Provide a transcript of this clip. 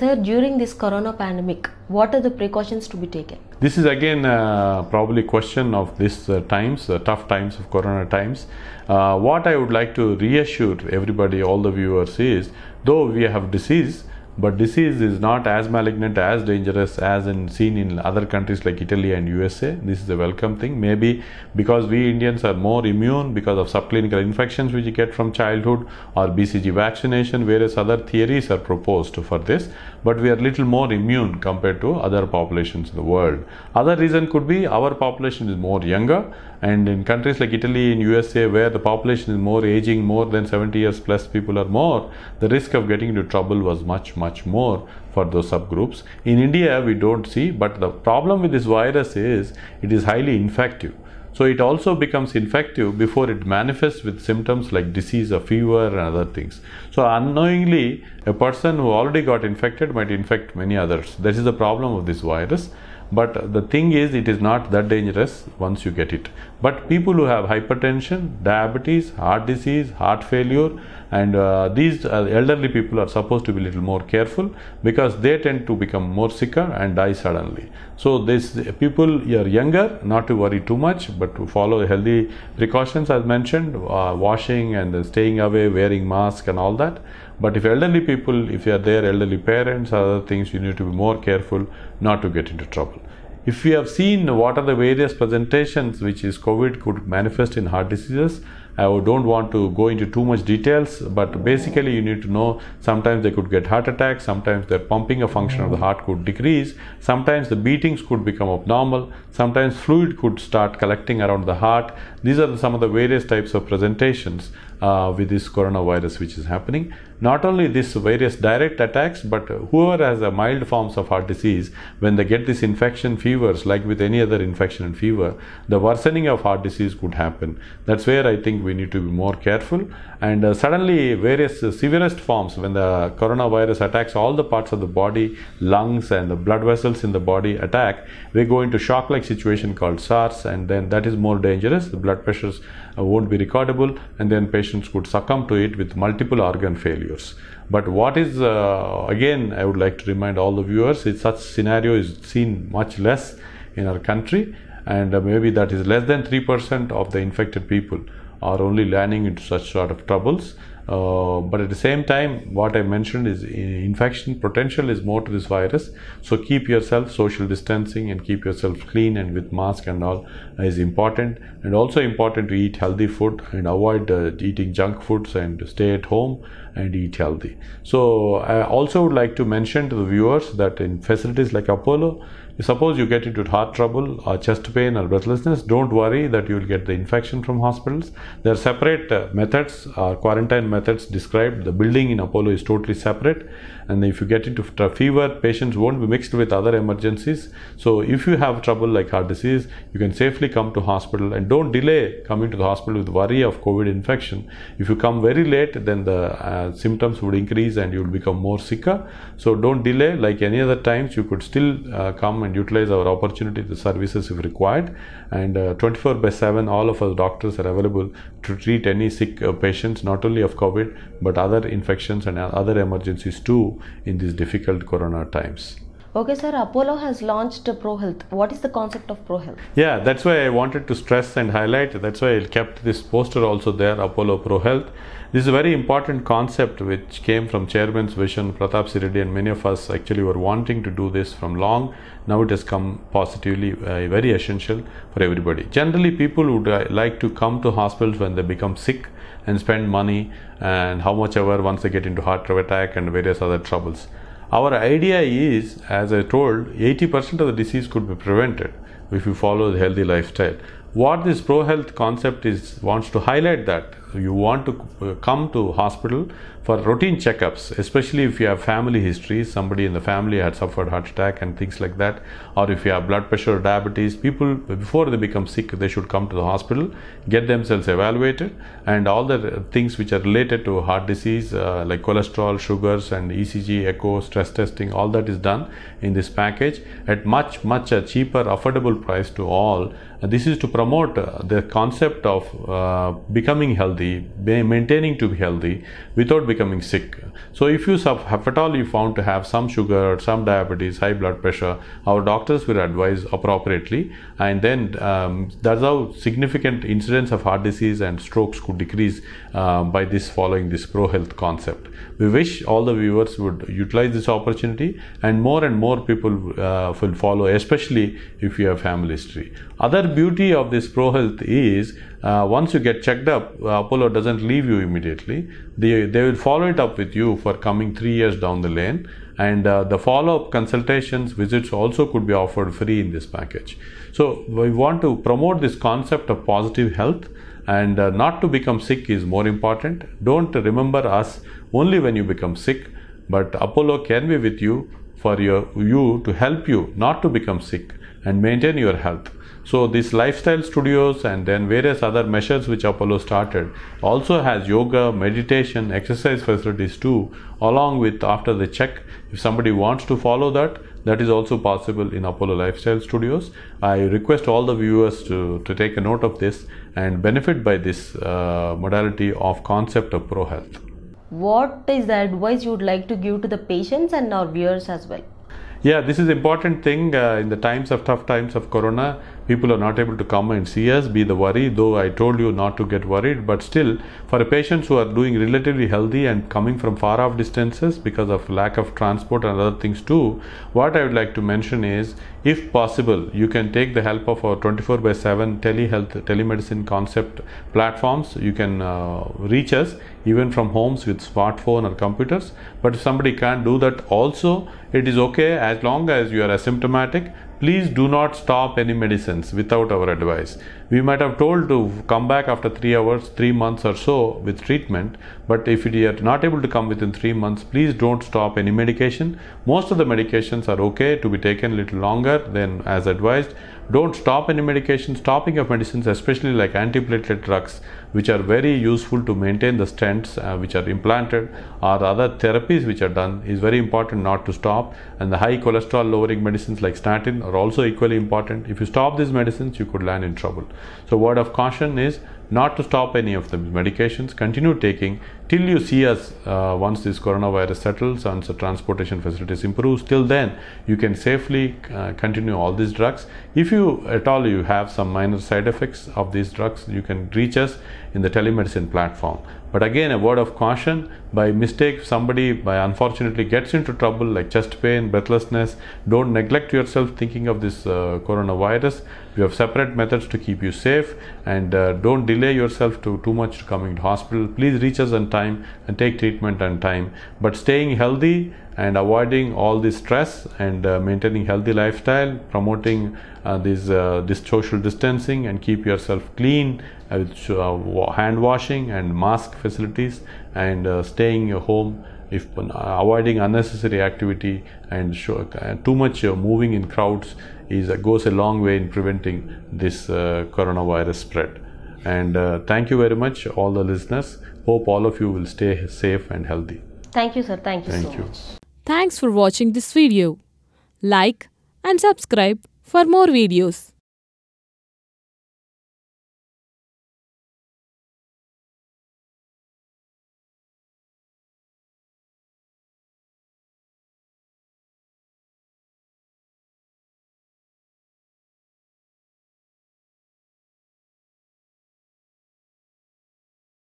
Sir, during this corona pandemic, what are the precautions to be taken? This is again uh, probably question of this uh, times, uh, tough times of corona times. Uh, what I would like to reassure everybody, all the viewers is, though we have disease, but disease is not as malignant as dangerous as in seen in other countries like italy and usa this is a welcome thing maybe because we indians are more immune because of subclinical infections which we get from childhood or bcg vaccination various other theories are proposed for this but we are little more immune compared to other populations in the world other reason could be our population is more younger and in countries like Italy and USA, where the population is more aging, more than 70 years plus people are more, the risk of getting into trouble was much, much more for those subgroups. In India, we don't see, but the problem with this virus is it is highly infective. So it also becomes infective before it manifests with symptoms like disease or fever and other things. So unknowingly, a person who already got infected might infect many others. That is the problem of this virus. But the thing is, it is not that dangerous once you get it. But people who have hypertension, diabetes, heart disease, heart failure, and uh, these uh, elderly people are supposed to be a little more careful because they tend to become more sicker and die suddenly. So, these people are younger, not to worry too much, but to follow healthy precautions as mentioned, uh, washing and staying away, wearing mask and all that. But if elderly people, if you are there, elderly parents, other things, you need to be more careful not to get into trouble. If we have seen what are the various presentations which is COVID could manifest in heart diseases, I don't want to go into too much details, but basically you need to know sometimes they could get heart attacks, sometimes their pumping a function of the hmm. heart could decrease, sometimes the beatings could become abnormal, sometimes fluid could start collecting around the heart. These are some of the various types of presentations uh, with this coronavirus which is happening. Not only this various direct attacks, but whoever has a mild forms of heart disease, when they get this infection fevers, like with any other infection and fever, the worsening of heart disease could happen. That's where I think we need to be more careful. And uh, suddenly, various uh, severest forms, when the coronavirus attacks all the parts of the body, lungs, and the blood vessels in the body attack, they go into shock like situation called SARS, and then that is more dangerous. The blood pressures uh, won't be recordable, and then patients could succumb to it with multiple organ failures. But what is, uh, again, I would like to remind all the viewers, is such scenario is seen much less in our country and uh, maybe that is less than 3% of the infected people are only landing into such sort of troubles. Uh, but at the same time, what I mentioned is uh, infection potential is more to this virus. So keep yourself social distancing and keep yourself clean and with mask and all is important. And also important to eat healthy food and avoid uh, eating junk foods and stay at home and eat healthy. So I also would like to mention to the viewers that in facilities like Apollo, suppose you get into heart trouble or chest pain or breathlessness, don't worry that you will get the infection from hospitals. There are separate uh, methods or quarantine methods described. The building in Apollo is totally separate and if you get into fever patients won't be mixed with other emergencies so if you have trouble like heart disease you can safely come to hospital and don't delay coming to the hospital with worry of covid infection if you come very late then the uh, symptoms would increase and you will become more sicker so don't delay like any other times you could still uh, come and utilize our opportunity the services if required and uh, 24 by 7 all of our doctors are available to treat any sick uh, patients not only of covid but other infections and other emergencies too in these difficult corona times. Okay, sir, Apollo has launched ProHealth. What is the concept of ProHealth? Yeah, that's why I wanted to stress and highlight. That's why I kept this poster also there, Apollo ProHealth. This is a very important concept which came from chairman's vision, Pratap Siridhi and many of us actually were wanting to do this from long. Now it has come positively, uh, very essential for everybody. Generally, people would uh, like to come to hospitals when they become sick and spend money and how much ever once they get into heart attack and various other troubles. Our idea is, as I told, 80% of the disease could be prevented if you follow the healthy lifestyle. What this pro health concept is wants to highlight that you want to uh, come to hospital for routine checkups especially if you have family history somebody in the family had suffered heart attack and things like that or if you have blood pressure or diabetes people before they become sick they should come to the hospital get themselves evaluated and all the things which are related to heart disease uh, like cholesterol sugars and ecg echo stress testing all that is done in this package at much much a cheaper affordable price to all and this is to promote uh, the concept of uh, becoming healthy healthy, maintaining to be healthy without becoming sick. So if you suffer, if at all you found to have some sugar or some diabetes, high blood pressure, our doctors will advise appropriately and then um, that's how significant incidence of heart disease and strokes could decrease uh, by this following this pro health concept. We wish all the viewers would utilize this opportunity and more and more people uh, will follow, especially if you have family history. Other beauty of this pro health is uh, once you get checked up, uh, Apollo doesn't leave you immediately. They, they will follow it up with you for coming three years down the lane. And uh, the follow up consultations, visits also could be offered free in this package. So, we want to promote this concept of positive health and uh, not to become sick is more important. Don't remember us only when you become sick, but Apollo can be with you for your, you to help you not to become sick and maintain your health. So these lifestyle studios and then various other measures which Apollo started also has yoga, meditation, exercise facilities too, along with after the check. If somebody wants to follow that, that is also possible in Apollo Lifestyle Studios. I request all the viewers to, to take a note of this and benefit by this uh, modality of concept of pro health. What is the advice you would like to give to the patients and our viewers as well? Yeah, this is important thing uh, in the times of tough times of corona people are not able to come and see us, be the worry, though I told you not to get worried, but still, for patients who are doing relatively healthy and coming from far off distances because of lack of transport and other things too, what I would like to mention is if possible, you can take the help of our 24 by 7 telehealth telemedicine concept platforms. You can uh, reach us even from homes with smartphone or computers. But if somebody can't do that, also it is okay as long as you are asymptomatic Please do not stop any medicines without our advice. We might have told to come back after 3 hours, 3 months or so with treatment, but if you are not able to come within 3 months, please don't stop any medication. Most of the medications are okay to be taken little longer than as advised, don't stop any medication. Stopping of medicines, especially like antiplatelet drugs, which are very useful to maintain the stents uh, which are implanted or other therapies which are done, is very important not to stop. And the high cholesterol lowering medicines like statin are also equally important. If you stop these medicines, you could land in trouble. So, word of caution is not to stop any of the medications. Continue taking till you see us uh, once this coronavirus settles and the transportation facilities improves. Till then, you can safely uh, continue all these drugs. If you at all you have some minor side effects of these drugs, you can reach us in the telemedicine platform. But again, a word of caution by mistake, somebody by unfortunately gets into trouble like chest pain, breathlessness, don't neglect yourself thinking of this uh, coronavirus. We have separate methods to keep you safe and uh, don't delay yourself to too much coming to hospital. Please reach us on time and take treatment on time. But staying healthy and avoiding all the stress and uh, maintaining healthy lifestyle promoting uh, this uh, this social distancing and keep yourself clean with uh, hand washing and mask facilities and uh, staying home if uh, avoiding unnecessary activity and show, too much moving in crowds is goes a long way in preventing this coronavirus spread and thank you very much all the listeners hope all of you will stay safe and healthy Thank you, sir. Thank you Thank so you. much. Thanks for watching this video. Like and subscribe for more videos.